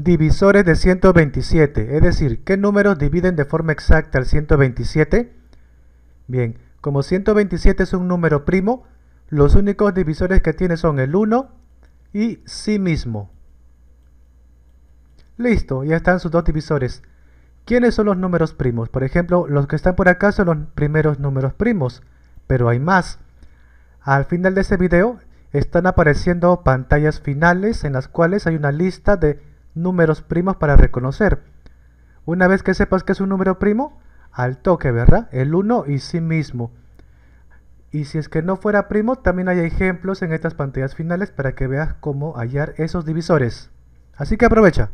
Divisores de 127, es decir, ¿qué números dividen de forma exacta al 127? Bien, como 127 es un número primo, los únicos divisores que tiene son el 1 y sí mismo. Listo, ya están sus dos divisores. ¿Quiénes son los números primos? Por ejemplo, los que están por acá son los primeros números primos, pero hay más. Al final de este video están apareciendo pantallas finales en las cuales hay una lista de números primos para reconocer. Una vez que sepas que es un número primo, al toque, ¿verdad? El 1 y sí mismo. Y si es que no fuera primo, también hay ejemplos en estas pantallas finales para que veas cómo hallar esos divisores. Así que aprovecha.